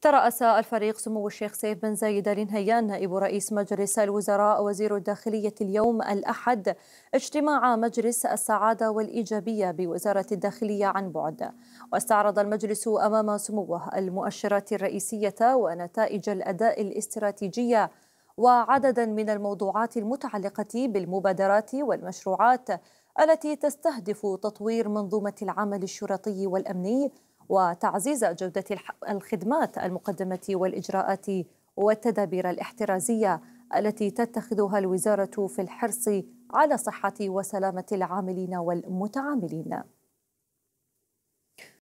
ترأس الفريق سمو الشيخ سيف بن زايد النهيان نائب رئيس مجلس الوزراء وزير الداخلية اليوم الأحد اجتماع مجلس السعادة والإيجابية بوزارة الداخلية عن بعد واستعرض المجلس أمام سموه المؤشرات الرئيسية ونتائج الأداء الاستراتيجية وعددا من الموضوعات المتعلقة بالمبادرات والمشروعات التي تستهدف تطوير منظومة العمل الشرطي والأمني وتعزيز جودة الخدمات المقدمة والإجراءات والتدابير الاحترازية التي تتخذها الوزارة في الحرص على صحة وسلامة العاملين والمتعاملين